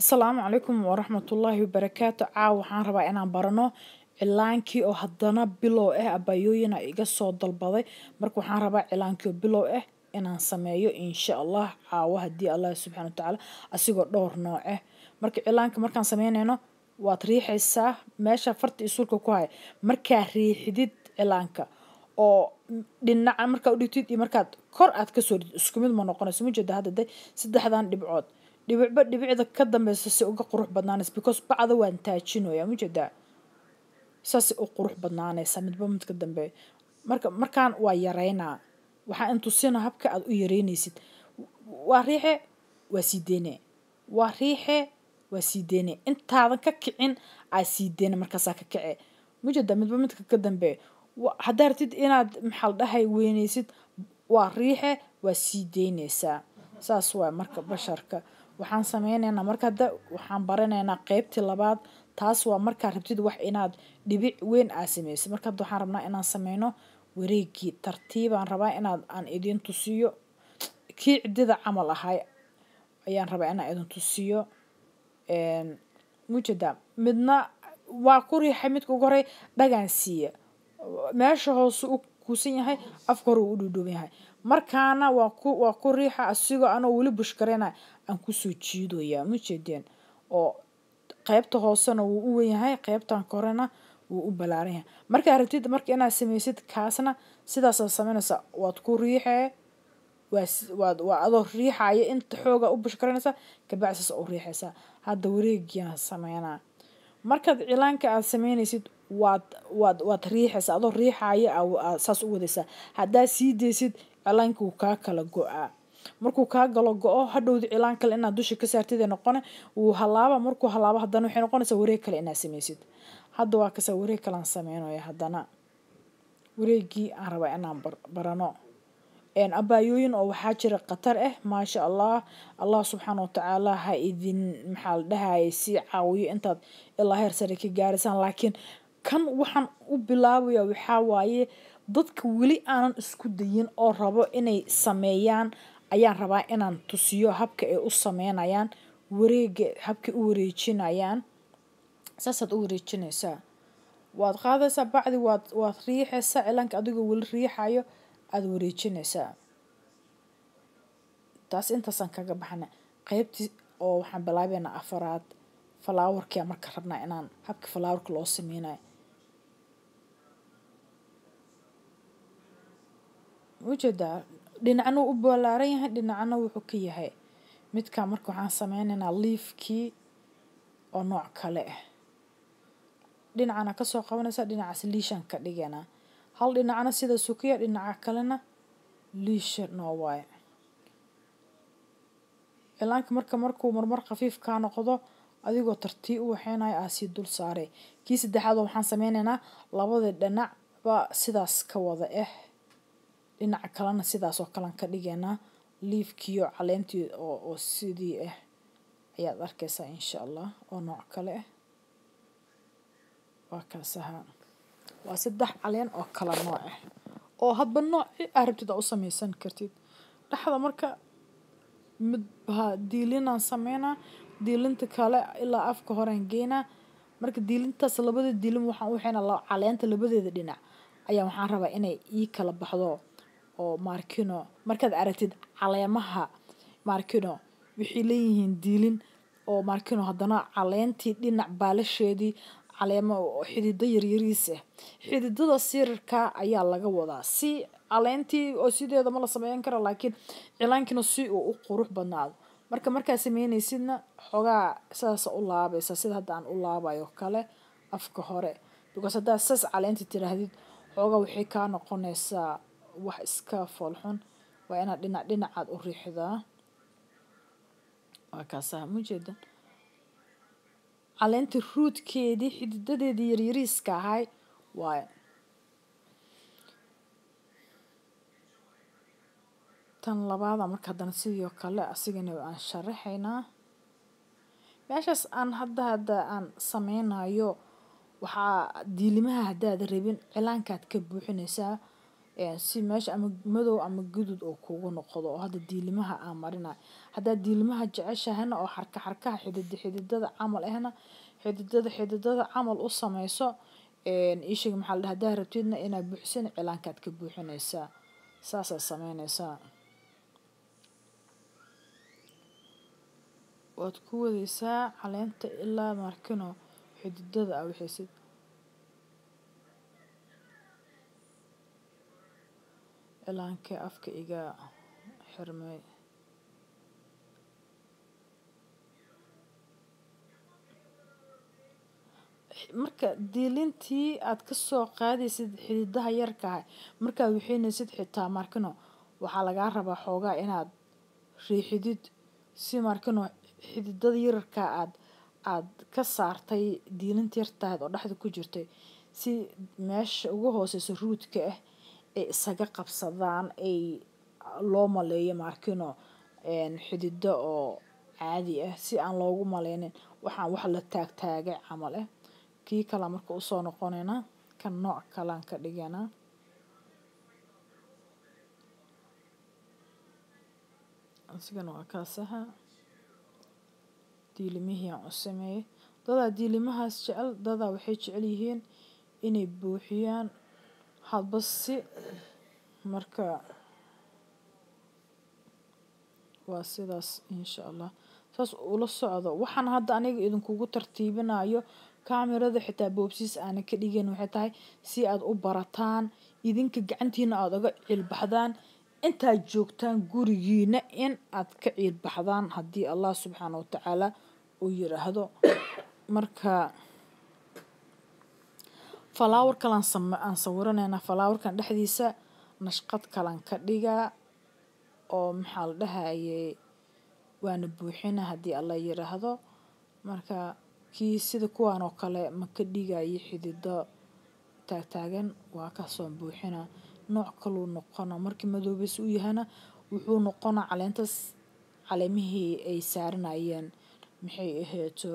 asalaamu calaykum waraxmat ullaahi wabarakaatu caaw waxaan rabaa inaan barano cilaankii oo haddana bilow ah eh abayooyina iga soo dalbaday marka waxaan rabaa cilaankii oo bilow ah inaan sameeyo insha allah caawo haddii allah subxana wa tacaala asigoo dhowr nooc ah marka cilaanka markaan sameynayno waad riixaysaa meesha farta isuulka ku haya markaa riixidid cilaanka oo dhinaca markaa u iyo markaad kor aad kasoo dhigtid isku mid ma noqonayso ma jeeda hadda de saddexdan dhibcood dhibicba dhibicda ka dambeysa si uga qurux badnaanaysa because bacda waan taajinooya majeedaa saasay u qurux badnaanaysa midba midka ka dambeeya marka markaan waa yareynaa waxaa intusina habka aad u yareynaysid waa riixe waa sii deyne waa riixe waa sii deyne intaadan ka kicin aa sii deyne markaasaa ka kace majeedaa midba midka ka dambeeya haddaa ratid inaad maxaal dhahay weynaysid waa riixe waa sii deynaysaa saas waa marka basharka waxaan sameyneynaa marka hada waxaan baraneynaa qeybtii labaad taas waa markaa rabtid wax inaad dhibic weyn aa sameysid marka hadda waxaan rabnaa inaan sameyno wareegii tartiibaan rabaa inaad aan idin tusiyo kii ciddida camal ahay ayaan rabaa inaan idin tusiyo ehm, mujeedaa midna waa ku riixay midka ugu horey dhagaan siiya meesha hoose u kuusan yahay afka hore uu u dhuudhuuban yahay markaana waa ku riixa asigoo anoo weli bushkarana aan kusoo jiidaya majeedeen oo qaybta hoosena wuu u wenyahay qaybtan korena wuu u balaaranyahay markaa rabtid marka inaad samaysid kaasna sidaasaad samaynaysaa waad ku riixee waa adoo riixaya inta xooga u bushkaranaysa kabacsaas u riixaysaa hadda wareegiana sameynaa markaad cilaanka aad sameynaysid waad waad waad riixaysaa adoo riixaya saas u wadaysaa haddaad sii daysid cilaanka wuu kaa kala go-aa markuu kaa galo go-o hadhowdi cilaan kale inaad dusha ka saartid noqone wuu halaaba markuu halaabo hadana waxay noqonaysaa wareeg kale inaad sameysid hadda waa kasaa wareeg kalean sameynayo haddana wareegii aan rabaa inaan barano abaayooyin oo waxaa jira khatar ah eh, maasha allah allah subxaana watacaala ha idin maxaa la dhahaya sii caawiyo intaad ilaa heer sare ka gaaraysaan laakiin kan waxaan u bilaabaya waxaa waaye dadka weli aanan isku dayin oo rabo inay sameeyaan ayaan rabaa inaan tusiyo habka ay u sameynayaan wareega habkay u wareejinayaan saasaad u wareejinaysaa waad qaadaysaa bacdi waad waad riixaysaa cilaanka adigoo weli riixayo aad wareejinaysaa taas intaasaan kaga baxna qeybtii oo waxaan bilaabeynaa afaraad falaawarkia marka rabnaa inaan habka falaawarka loo sameynayo ujeedaa dhinacna u ballaaran yahay dhinacna wuxuu ka yahay midkaa marka waxaan sameynaynaa liifkii oo nooc kale ah dhinacana kasoo qabanaysaa dhinacaas liishaan ka dhiganaa hal dhinacna sida sukiya dhinaca kalena liisha noo waaye cilaanka marka markuu marmar khafiif kaa noqdo adigoo tartii u waxeynaya aa sii dul saaray kii saddexaad waxaan sameynaynaa labada dhinac baa sidaas ka wada ah dhinaca kalena sidaasoo kalen ka dhigaynaa liifkiiyo caleentii oo sidii ah ayaad arkaysaa insha allah oo nooc kale ah waa kaas waa saddex caleen oo kala nooc ah oo hadba nooci aa rabtid aa u samaysan kartid dhexda marka mid ha diilinaan sameynaa diilinta kale ilaa afka horeen geynaa marka diilintaas labada diilin waxaan u xinaa caleenta labadeeda dhinac ayaa waxaan rabaa inay ii kala baxdo oo markino markaad aragtid caleemaha markino waxay leeyihiin diilin oo markino haddana caleentii dhinac baalasheedii caleema xidida yaryariis ah eh. xididada sirarka ayaa laga wadaa si caleentii oo sideeda ma la sameyn karo laakiin cilaankina si uu u qurux badnaado marka markaad sameynaysidna xoogaa sidaasa u laabaysa sida hadda aan u laabayo kale afka hore because haddaad saas caleenta tiraahdid xoogaa waxay kaa noqonaysaa wax iska foolxun waa inaad dhinac dhinacaad u riixdaa waa kaasaha mujeeda caleenta ruudkeedii xididadeedii yaryariiska ahay waayo tan labaada marka haddana sidii kale asigana aan sharaxaynaa meeshaas aan hadda hadda aan sameynayo waxaa diilimaha haddaad rabin cilaankaad ka buuxinaysaa si meesha ama madow ama gudud oo kugu noqdo oo hada diilimaha aan marinay haddaad diilimaha jeceshahana oo xarka xarkaha xidid xididada camal ahna xididada xididada camal u samayso ishiga maxaa la dhaha haddaa rabtidna inaad buuxsan cilaankaad ka buuxinaysaa saasaad samaynaysaa waad ku wadaysaa caleenta ilaa markino xididada aa ah wixaysid cilanki afka iga xirmay. Marka diilintii aad ka soo qaadaysid xididaha yarka ah markaad wixinaysid xitaa markino waxaa lagaa rabaa xoogaa inaad riixidid si markino xididada yararka aad aad ka saartay dilinta yarta oo dhaxda ku jirtay si meesha ugu hooseyso ruudka ah ay isaga qabsadaan ay loo maleeyo maarkino xidido oo caadi ah si aan loogu maleynin waxaan wax la taagtaagay camal eh kii kala marka usoo noqonayna kan nooc kalaan ka dhigana asigana waa kaasaha diilimihii aan u sameeyey dadaa diilimahaas jecel dadaa waxay jecel yihiin inay buuxiyaan si marka waa sidaas insha allah saas ula socdo waxaan hadda aniga idinkugu tartiibinayo kamerada xitaa boobsiis aana ka dhigeyn waxay tahay si aad u barataan idinka gacantiina aada uga ciilbaxdaan intaad joogtaan gurigiina in aad ka ciilbaxdaan haddii allah subxaana watacaala uu yiraahdo marka fallower kalan aan sawiraneynaa fallowerkan dhexdiisa nashqad kalan ka dhigaa oo maxaa la dhahaayey waana buuxina haddii alla yidhaahdo marka kii sida kuwaan oo kale ma ka dhigayo xidido taagtaagan waa kasoo buuxina nooc kaluu noqona markii madoobeys u yahana wuxuu noqonaa caleentaas caleemihii ay saaranayeen maxay ahayto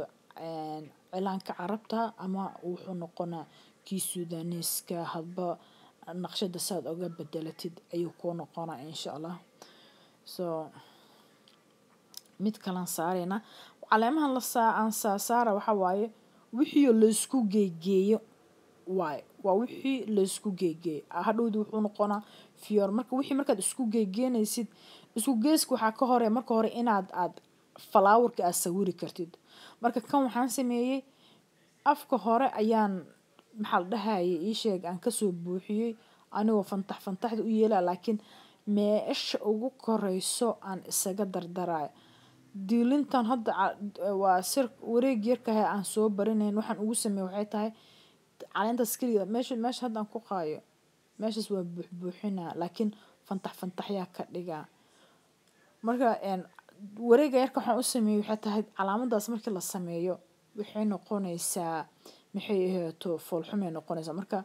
cilaanka carabta ama wuxuu noqonaa kii suudaniiska hadba naqshada saad oga bedelatid ayuu kuu noqona insha allah so mid kalan saareyna caleemahan lasaan saara waxaa waaye wixii laysku geegeeyo waaye waa wixii laysku geegeeyo hadhowdi wuxuu noqonaa fiyoor marka wixii markaad isku geegeenaysid isku geeska waxaa ka hore marka hore inaad aad falaawarka aad sawiri kartid marka kan waxaan sameeyey afka hore ayaan maxaa la dhahaye ii sheeg aan kasoo buuxiyey anigoo fantax fantaxda u yeela laakiin meesha ugu koreyso aan isaga dardaraayo diilintan hadda ah, waa sir wareeg yarkaha ah, aan soo barinayn waxaan ugu sameeye waxay tahay caleentas keligeeda meesha meesha hadda ku qaayo meeshaas waa buuxbuuxinaa laakiin fantax fantaxyaa ka dhigaa marka wareega yarka waxaan u sameeyey waxay tahay calaamadaas markii la sameeyo waxay noqonaysaa maxay ahaato foolxumay noqonaysa marka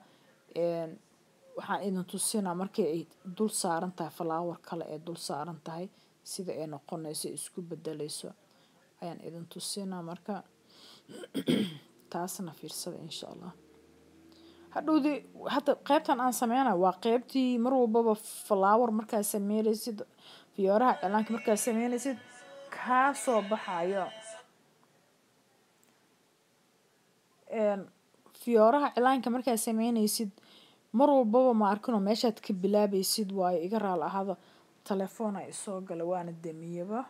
waxaan idin tusinaa markii ay dul saaran tahay falaawar kale ee dul saaran tahay sida ay noqonayso isku bedeleyso ayaan idin tusinaa marka taasna fiirsada insha allah hadhowdii hadda qaybtan aan sameynay waa qeybtii mar walbaba falaawar markaad sameynaysid fiyooraha cilaanka markaad sameynaysid kaa soo baxayo fiyooraha cilaanka markaa sameyneysid mar walbaba ma arkinoo meeshaad ka bilaabeysid waayo iga raal ahaada telefoona isoo gala waana damiyaba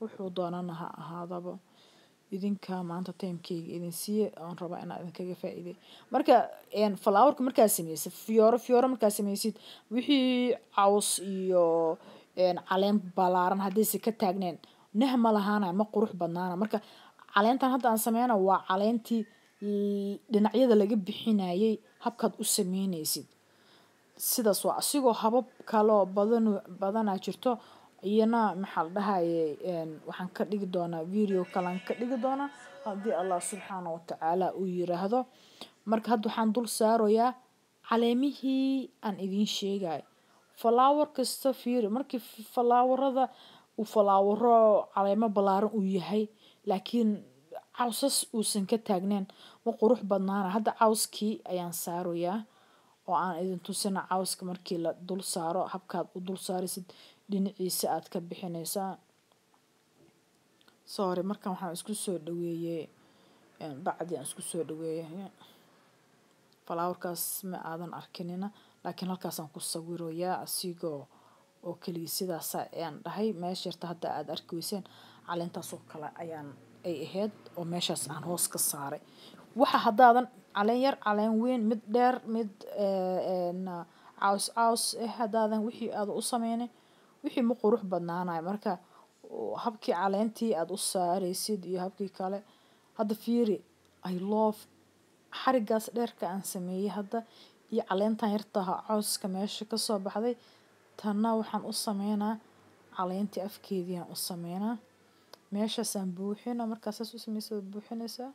wuxuu doonana ha ahaadaba idinka maanta timekeyga idin siiye oon rabaa inaa idinkaga faa marka falawarka markaa sameysid fiyooro fiyooro markaa sameysid wixii caws iyo caleen balaaran haddayse ka taagneen nah ma lahaana ma qurux badnaana marka caleentan hadda aan sameyna waa caleentii dhinacyada laga bixinayay habkaad u sameyneysid sidaas waa asigoo habab kaloo badan badanaa jirto iyana maxaa la dhahaye waxaan ka dhigi doonaa video kalaan ka dhigi doonaa haddii allah subxaana watacaala uu yiraahdo marka hadda waxaan dul saarayaa caleemihii aan idiin sheegayo falaawar kasta fiiri markii falaawarada uu falaawaro caleemo ballaaran uu yahay laakiin cawsas uusan ka taagneen ma qurux badnaana hadda cawskii ayaan saarayaa oo aan idin tusina cawska markii la dul saaro habkaad u dul saarisid dhinaciisa aad ka bixinaysaa sorry markan waxaan isku soo dhaweeyey bacdi aan isku soo dhaweeyay falaawarkaas ma aadan arkinina laakiin halkaasaan ku sawirayaa asigoo oo keligii sidaasa ayaan dhahay meesha yarta hadda aad arki weyseen caleentaas oo kale ayaan ay ahayd oo meeshaas aan hoos ka saaray waxa haddaadan caleen yar caleen weyn mid dheer mid eh, eh, caws caws eh haddaadan wixii aada u sameynin wixii ma qurux badnaanayo marka habkii caleentii aada u saaraysid iyo habkii kale hadda fiiri i love xarigaas dheerka aan sameeyey hadda iyo caleentan yartaha cooska meesha kasoo baxday tanna waxaan u sameynaa caleentii afkeediiaan u sameynaa meeshas aan buuxina markaa saas u samaysa waad buuxinaysaa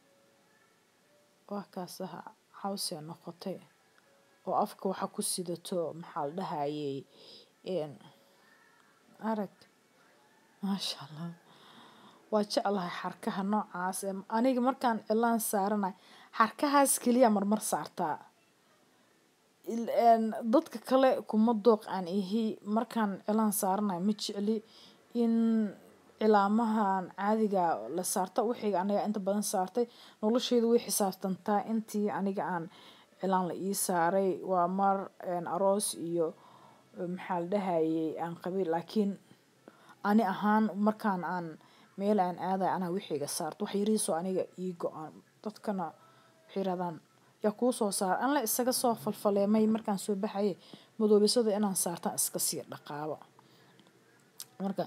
waa kaasaha cawsee noqotay oo afka waxa ku sidato maxaa la dhahayey arag maasha allah waa jeclahay xarkaha noocaas aniga markaan cilaan saaranay xarkahaas keliya marmar saartaa dadka kale kuma dooq aan ihi markaan cilaan saaranay ma jecli in Ilamahan caadiga la saarta wixii aniga inta badan saartay nolosheyda way xisaabtantaa intii aniga aan cilaan la ii saaray waa mar aroos iyo eh, maxaa la dahayay aan qabay laakiin ani ahaan markaan aan meel aan aadayo anaa wixiiga saarto wax yarihiisoo aniga ii go-aan dadkana waxay yirahdaan yaa kuu soo saaray anle isaga soo falfaleemay markaan soo baxaye madoobisyada inaan saartaan iska sii dhaqaabo marka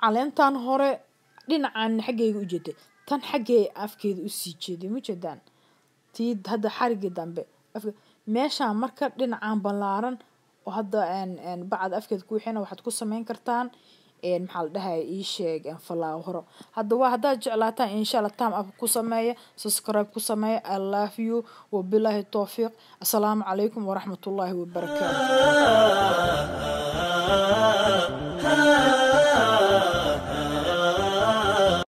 caleentan hore dhinacan xaggeyga u jeeday tan xaggee afkeeda usii jeeday mujeedaan tii hadda xarigi dambe meeshaan marka dhinacan ballaaran oo hadda bacda afkeeda ku wixina waxaad ku sameyn kartaan maxaa la dhahaya ii sheeg falaahoro hadda waa haddaad jeclaataan insha allah tam up ku sameeya subscribe ku sameeya i love you wabilaahi towfiiq assalaamu calaykum waraxmatullaahi wabarakaatu